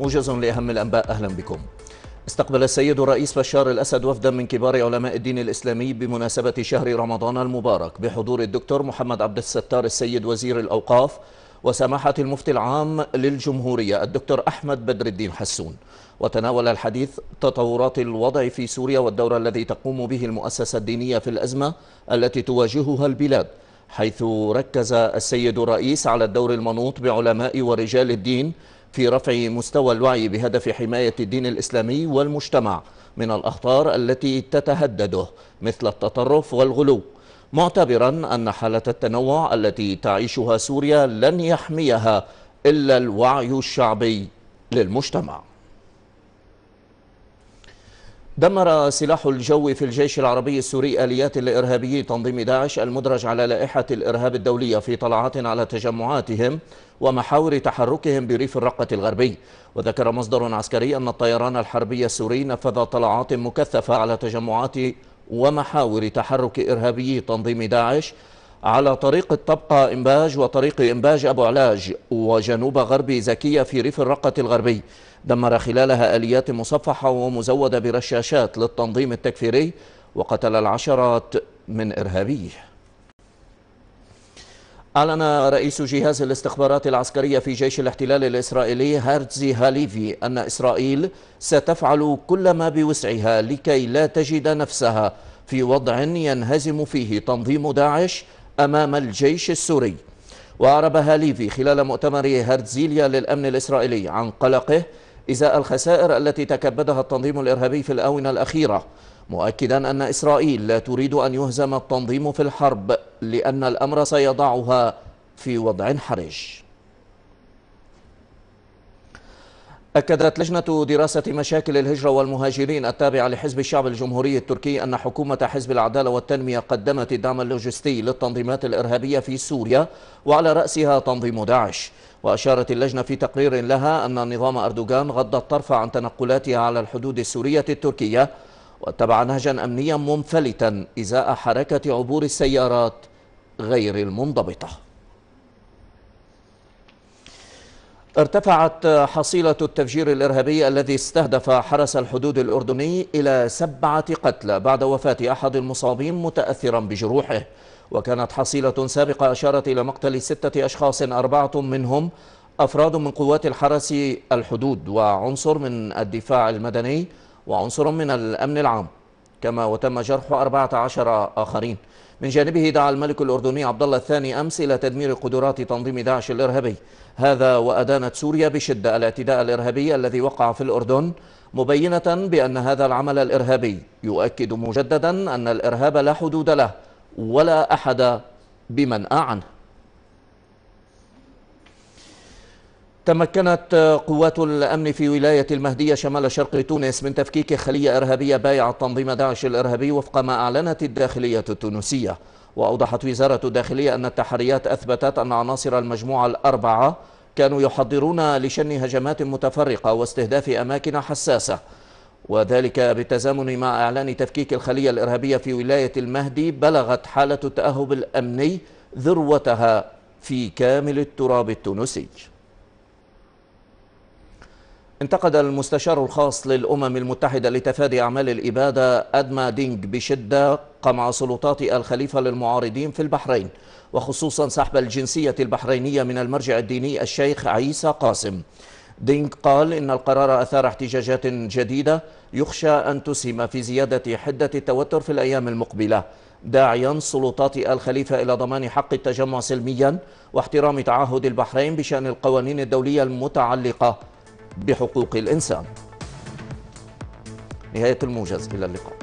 موجز لأهم الأنباء أهلا بكم استقبل السيد الرئيس بشار الأسد وفدا من كبار علماء الدين الإسلامي بمناسبة شهر رمضان المبارك بحضور الدكتور محمد عبد الستار السيد وزير الأوقاف وسماحة المفتي العام للجمهورية الدكتور أحمد بدر الدين حسون وتناول الحديث تطورات الوضع في سوريا والدور الذي تقوم به المؤسسة الدينية في الأزمة التي تواجهها البلاد حيث ركز السيد الرئيس على الدور المنوط بعلماء ورجال الدين في رفع مستوى الوعي بهدف حماية الدين الإسلامي والمجتمع من الأخطار التي تتهدده مثل التطرف والغلو معتبرا أن حالة التنوع التي تعيشها سوريا لن يحميها إلا الوعي الشعبي للمجتمع دمر سلاح الجو في الجيش العربي السوري آليات لإرهابي تنظيم داعش المدرج على لائحة الإرهاب الدولية في طلعات على تجمعاتهم ومحاور تحركهم بريف الرقة الغربي وذكر مصدر عسكري أن الطيران الحربي السوري نفذ طلعات مكثفة على تجمعات ومحاور تحرك إرهابي تنظيم داعش على طريق الطبقة إنباج وطريق إنباج أبو علاج وجنوب غرب زكية في ريف الرقة الغربي دمر خلالها آليات مصفحة ومزودة برشاشات للتنظيم التكفيري وقتل العشرات من إرهابيه أعلن رئيس جهاز الاستخبارات العسكرية في جيش الاحتلال الإسرائيلي هارتزي هاليفي أن إسرائيل ستفعل كل ما بوسعها لكي لا تجد نفسها في وضع ينهزم فيه تنظيم داعش أمام الجيش السوري وأعرب هاليفي خلال مؤتمر هرتزيليا للأمن الإسرائيلي عن قلقه إزاء الخسائر التي تكبدها التنظيم الإرهابي في الآونة الأخيرة مؤكدا أن إسرائيل لا تريد أن يهزم التنظيم في الحرب لأن الأمر سيضعها في وضع حرج أكدت لجنة دراسة مشاكل الهجرة والمهاجرين التابعة لحزب الشعب الجمهوري التركي أن حكومة حزب العدالة والتنمية قدمت الدعم اللوجستي للتنظيمات الإرهابية في سوريا وعلى رأسها تنظيم داعش وأشارت اللجنة في تقرير لها أن نظام أردوغان غض الطرف عن تنقلاتها على الحدود السورية التركية واتبع نهجا أمنيا منفلتا إزاء حركة عبور السيارات غير المنضبطة ارتفعت حصيلة التفجير الإرهابي الذي استهدف حرس الحدود الأردني إلى سبعة قتلى بعد وفاة أحد المصابين متأثرا بجروحه وكانت حصيلة سابقة أشارت إلى مقتل ستة أشخاص أربعة منهم أفراد من قوات الحرس الحدود وعنصر من الدفاع المدني وعنصر من الأمن العام كما وتم جرح 14 آخرين من جانبه دعا الملك الأردني عبد الله الثاني أمس إلى تدمير قدرات تنظيم داعش الإرهابي هذا وأدانت سوريا بشدة الاعتداء الإرهابي الذي وقع في الأردن مبينة بأن هذا العمل الإرهابي يؤكد مجددا أن الإرهاب لا حدود له ولا أحد بمنأى عنه تمكنت قوات الأمن في ولاية المهدية شمال شرق تونس من تفكيك خلية إرهابية بايعة تنظيم داعش الإرهابي وفق ما أعلنت الداخلية التونسية وأوضحت وزارة الداخلية أن التحريات أثبتت أن عناصر المجموعة الأربعة كانوا يحضرون لشن هجمات متفرقة واستهداف أماكن حساسة وذلك بالتزامن مع إعلان تفكيك الخلية الإرهابية في ولاية المهدي بلغت حالة التأهب الأمني ذروتها في كامل التراب التونسي انتقد المستشار الخاص للأمم المتحدة لتفادي أعمال الإبادة أدما دينج بشدة قمع سلطات الخليفة للمعارضين في البحرين وخصوصا سحب الجنسية البحرينية من المرجع الديني الشيخ عيسى قاسم دينج قال إن القرار أثار احتجاجات جديدة يخشى أن تسهم في زيادة حدة التوتر في الأيام المقبلة داعيا سلطات الخليفة إلى ضمان حق التجمع سلميا واحترام تعهد البحرين بشأن القوانين الدولية المتعلقة بحقوق الإنسان نهاية الموجز إلى اللقاء